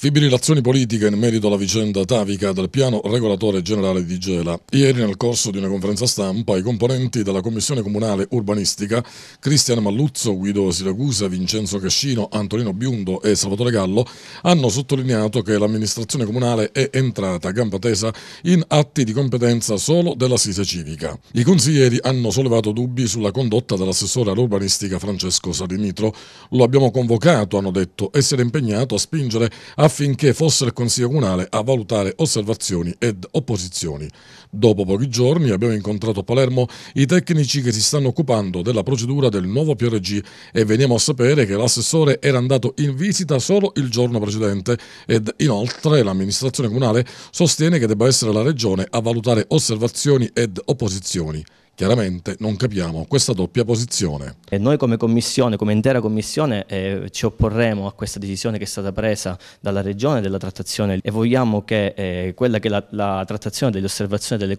Fibrillazioni politiche in merito alla vicenda Tavica del piano regolatore generale di Gela. Ieri nel corso di una conferenza stampa i componenti della Commissione Comunale Urbanistica Cristian Malluzzo, Guido Siracusa, Vincenzo Cascino, Antonino Biundo e Salvatore Gallo hanno sottolineato che l'amministrazione comunale è entrata a gamba tesa in atti di competenza solo dell'assise civica. I consiglieri hanno sollevato dubbi sulla condotta dell'assessore all'urbanistica Francesco Sarinitro. Lo abbiamo convocato, hanno detto, e si era impegnato a spingere a affinché fosse il Consiglio Comunale a valutare osservazioni ed opposizioni. Dopo pochi giorni abbiamo incontrato a Palermo i tecnici che si stanno occupando della procedura del nuovo PRG e veniamo a sapere che l'assessore era andato in visita solo il giorno precedente ed inoltre l'amministrazione comunale sostiene che debba essere la Regione a valutare osservazioni ed opposizioni. Chiaramente non capiamo questa doppia posizione. E noi come Commissione, come intera Commissione, eh, ci opporremo a questa decisione che è stata presa dalla Regione della trattazione e vogliamo che eh, quella che è la, la trattazione delle osservazioni delle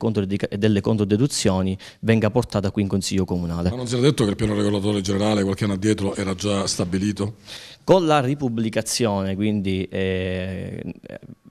e delle controdeduzioni venga portata qui in Consiglio Comunale. Ma non si era detto che il piano regolatore generale qualche anno addietro era già stabilito? Con la ripubblicazione, quindi eh,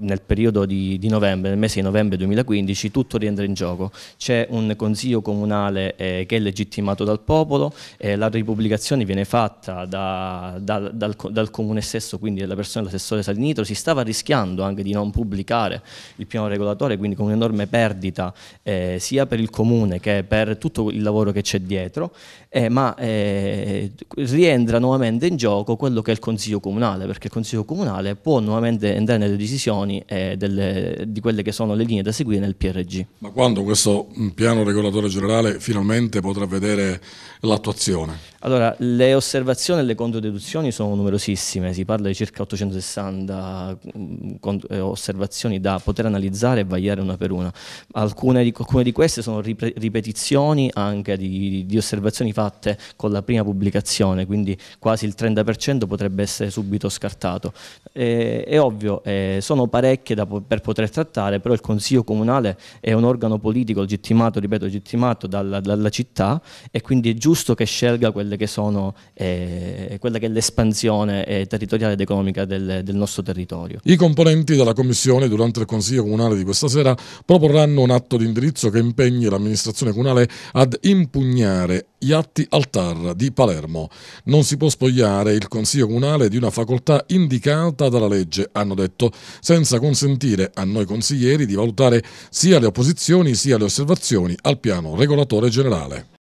nel periodo di, di, novembre, nel mese di novembre 2015, tutto rientra in gioco. C'è un consiglio comunale eh, che è legittimato dal popolo, eh, la ripubblicazione viene fatta da, da, dal, dal, comune stesso, quindi dalla persona dell'assessore Salinitro, si stava rischiando anche di non pubblicare il piano regolatore, quindi con un'enorme perdita eh, sia per il comune che per tutto il lavoro che c'è dietro, eh, ma eh, rientra nuovamente in gioco quello che è il consiglio comunale, perché il consiglio comunale può nuovamente entrare nelle decisioni eh, delle, di quelle che sono le linee da seguire nel PRG. Ma quando questo mm, piano regolatore generale finalmente potrà vedere l'attuazione? Allora, le osservazioni e le controdeduzioni sono numerosissime, si parla di circa 860 mm, eh, osservazioni da poter analizzare e vagliare una per una. Alcune di, alcune di queste sono ripetizioni anche di, di osservazioni fatte con la prima pubblicazione, quindi quasi il 30% potrebbe essere subito scartato. Eh, è ovvio, eh, sono parecchi parecchie da, per poter trattare, però il Consiglio Comunale è un organo politico legittimato, ripeto, legittimato dalla, dalla città e quindi è giusto che scelga quelle che sono eh, che l'espansione eh, territoriale ed economica del, del nostro territorio. I componenti della Commissione durante il Consiglio Comunale di questa sera proporranno un atto di indirizzo che impegni l'amministrazione comunale ad impugnare gli atti al TAR di Palermo. Non si può spogliare il Consiglio Comunale di una facoltà indicata dalla legge, hanno detto, senza consentire a noi consiglieri di valutare sia le opposizioni sia le osservazioni al piano regolatore generale.